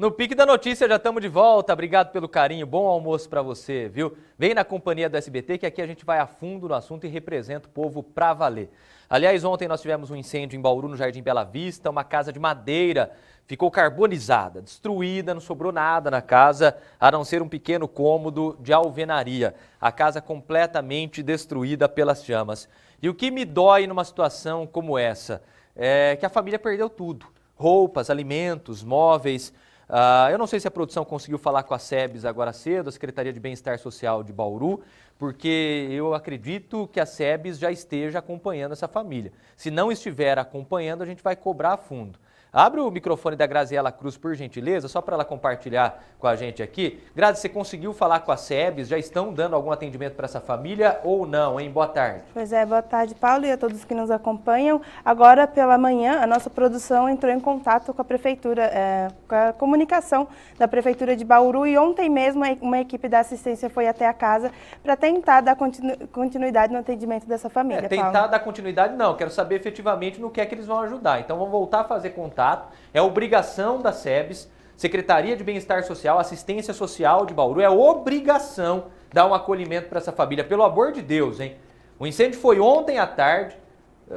No Pique da Notícia já estamos de volta. Obrigado pelo carinho. Bom almoço para você, viu? Vem na companhia do SBT que aqui a gente vai a fundo no assunto e representa o povo para valer. Aliás, ontem nós tivemos um incêndio em Bauru, no Jardim Bela Vista, uma casa de madeira ficou carbonizada, destruída, não sobrou nada na casa, a não ser um pequeno cômodo de alvenaria. A casa completamente destruída pelas chamas. E o que me dói numa situação como essa é que a família perdeu tudo: roupas, alimentos, móveis. Uh, eu não sei se a produção conseguiu falar com a SEBS agora cedo, a Secretaria de Bem-Estar Social de Bauru, porque eu acredito que a SEBS já esteja acompanhando essa família. Se não estiver acompanhando, a gente vai cobrar a fundo. Abre o microfone da Graziela Cruz, por gentileza, só para ela compartilhar com a gente aqui. Grazi, você conseguiu falar com a SEBS? Já estão dando algum atendimento para essa família ou não, hein? Boa tarde. Pois é, boa tarde, Paulo, e a todos que nos acompanham. Agora pela manhã, a nossa produção entrou em contato com a Prefeitura, é, com a comunicação da Prefeitura de Bauru, e ontem mesmo uma equipe da assistência foi até a casa para tentar dar continu continuidade no atendimento dessa família. É, tentar Paulo. dar continuidade, não. Quero saber efetivamente no que é que eles vão ajudar. Então, vamos voltar a fazer contato contato. É obrigação da SEBS, Secretaria de Bem-Estar Social, Assistência Social de Bauru, é obrigação dar um acolhimento para essa família, pelo amor de Deus, hein? O incêndio foi ontem à tarde,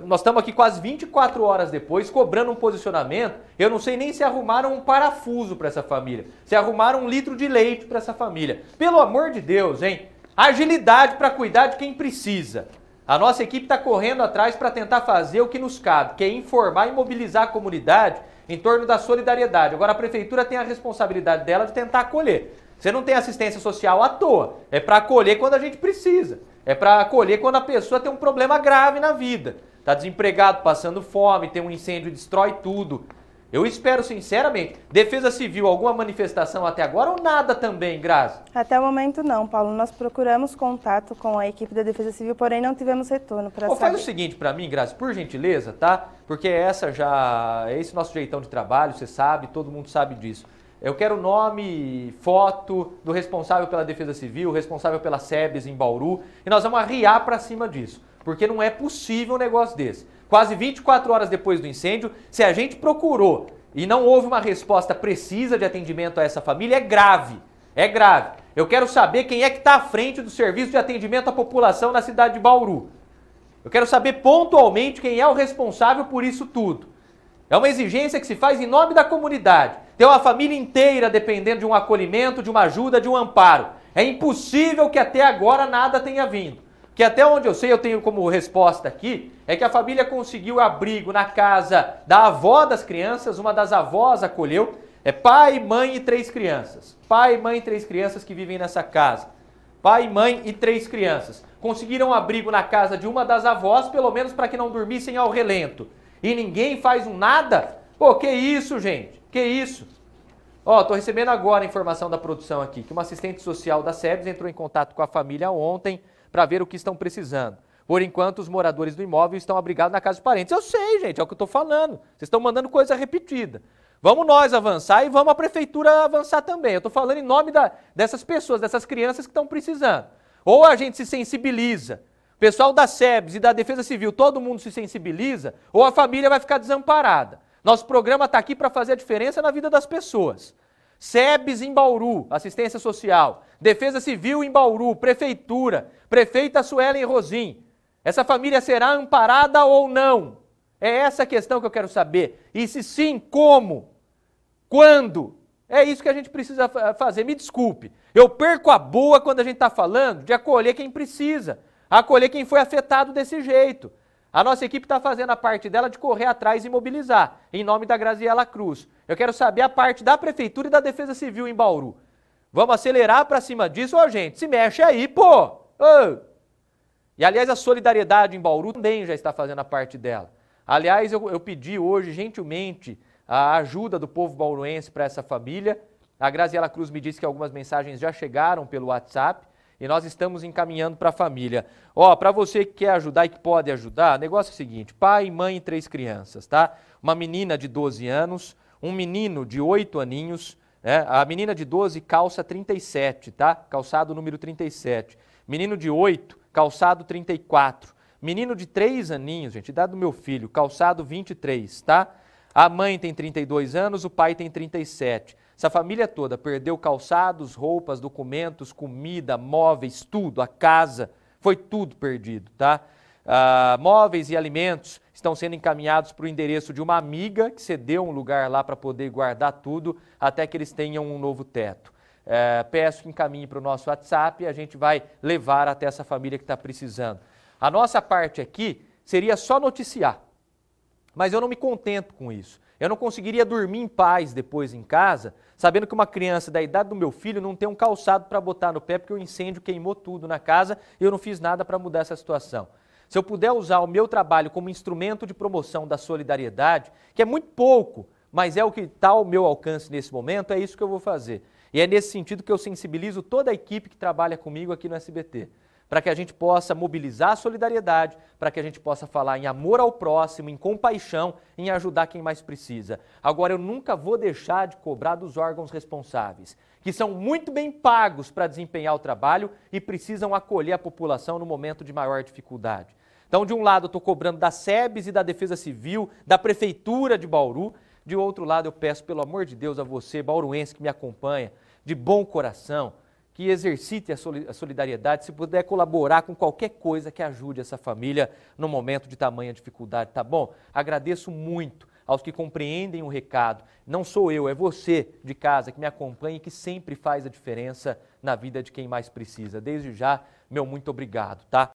nós estamos aqui quase 24 horas depois, cobrando um posicionamento. Eu não sei nem se arrumaram um parafuso para essa família, se arrumaram um litro de leite para essa família. Pelo amor de Deus, hein? Agilidade para cuidar de quem precisa. A nossa equipe está correndo atrás para tentar fazer o que nos cabe, que é informar e mobilizar a comunidade em torno da solidariedade. Agora a prefeitura tem a responsabilidade dela de tentar acolher. Você não tem assistência social à toa. É para acolher quando a gente precisa. É para acolher quando a pessoa tem um problema grave na vida. Está desempregado, passando fome, tem um incêndio, destrói tudo. Eu espero, sinceramente. Defesa Civil, alguma manifestação até agora ou nada também, Grazi? Até o momento não, Paulo. Nós procuramos contato com a equipe da Defesa Civil, porém não tivemos retorno para saber. Faz o seguinte para mim, Grazi, por gentileza, tá? Porque essa já é esse nosso jeitão de trabalho, você sabe, todo mundo sabe disso. Eu quero nome, foto do responsável pela Defesa Civil, responsável pela SEBES em Bauru, e nós vamos arriar para cima disso, porque não é possível um negócio desse quase 24 horas depois do incêndio. Se a gente procurou e não houve uma resposta precisa de atendimento a essa família, é grave. É grave. Eu quero saber quem é que está à frente do serviço de atendimento à população na cidade de Bauru. Eu quero saber pontualmente quem é o responsável por isso tudo. É uma exigência que se faz em nome da comunidade. Tem uma família inteira dependendo de um acolhimento, de uma ajuda, de um amparo. É impossível que até agora nada tenha vindo que até onde eu sei, eu tenho como resposta aqui, é que a família conseguiu abrigo na casa da avó das crianças, uma das avós acolheu, é pai, mãe e três crianças. Pai, mãe e três crianças que vivem nessa casa. Pai, mãe e três crianças. Conseguiram abrigo na casa de uma das avós, pelo menos para que não dormissem ao relento. E ninguém faz um nada? Pô, que isso, gente? Que isso? Ó, tô recebendo agora a informação da produção aqui, que uma assistente social da SEBS entrou em contato com a família ontem para ver o que estão precisando. Por enquanto, os moradores do imóvel estão abrigados na casa de parentes. Eu sei, gente, é o que eu estou falando. Vocês estão mandando coisa repetida. Vamos nós avançar e vamos a prefeitura avançar também. Eu estou falando em nome da, dessas pessoas, dessas crianças que estão precisando. Ou a gente se sensibiliza, pessoal da SEBS e da Defesa Civil, todo mundo se sensibiliza, ou a família vai ficar desamparada. Nosso programa está aqui para fazer a diferença na vida das pessoas. SEBS em Bauru, assistência social. Defesa Civil em Bauru, prefeitura. Prefeita Suelen Rosim. Essa família será amparada ou não? É essa a questão que eu quero saber. E se sim, como? Quando? É isso que a gente precisa fazer. Me desculpe. Eu perco a boa quando a gente está falando de acolher quem precisa, acolher quem foi afetado desse jeito. A nossa equipe está fazendo a parte dela de correr atrás e mobilizar, em nome da Graziela Cruz. Eu quero saber a parte da Prefeitura e da Defesa Civil em Bauru. Vamos acelerar para cima disso, ô gente, se mexe aí, pô! Ô. E aliás, a solidariedade em Bauru também já está fazendo a parte dela. Aliás, eu, eu pedi hoje, gentilmente, a ajuda do povo bauruense para essa família. A Graziela Cruz me disse que algumas mensagens já chegaram pelo WhatsApp e nós estamos encaminhando para a família. Ó, para você que quer ajudar e que pode ajudar, negócio é o seguinte: pai, mãe e três crianças, tá? Uma menina de 12 anos, um menino de 8 aninhos, né? A menina de 12 calça 37, tá? Calçado número 37. Menino de 8, calçado 34. Menino de 3 aninhos, gente, idade do meu filho, calçado 23, tá? A mãe tem 32 anos, o pai tem 37. Essa família toda perdeu calçados, roupas, documentos, comida, móveis, tudo, a casa, foi tudo perdido, tá? Ah, móveis e alimentos estão sendo encaminhados para o endereço de uma amiga que cedeu um lugar lá para poder guardar tudo até que eles tenham um novo teto. É, peço que encaminhe para o nosso WhatsApp e a gente vai levar até essa família que está precisando. A nossa parte aqui seria só noticiar, mas eu não me contento com isso. Eu não conseguiria dormir em paz depois em casa, sabendo que uma criança da idade do meu filho não tem um calçado para botar no pé porque o incêndio queimou tudo na casa e eu não fiz nada para mudar essa situação. Se eu puder usar o meu trabalho como instrumento de promoção da solidariedade, que é muito pouco, mas é o que está ao meu alcance nesse momento, é isso que eu vou fazer. E é nesse sentido que eu sensibilizo toda a equipe que trabalha comigo aqui no SBT para que a gente possa mobilizar a solidariedade, para que a gente possa falar em amor ao próximo, em compaixão, em ajudar quem mais precisa. Agora, eu nunca vou deixar de cobrar dos órgãos responsáveis, que são muito bem pagos para desempenhar o trabalho e precisam acolher a população no momento de maior dificuldade. Então, de um lado, eu estou cobrando da SEBS e da Defesa Civil, da Prefeitura de Bauru. De outro lado, eu peço, pelo amor de Deus, a você, bauruense que me acompanha, de bom coração, que exercite a solidariedade, se puder colaborar com qualquer coisa que ajude essa família no momento de tamanha dificuldade, tá bom? Agradeço muito aos que compreendem o recado. Não sou eu, é você de casa que me acompanha e que sempre faz a diferença na vida de quem mais precisa. Desde já, meu muito obrigado, tá?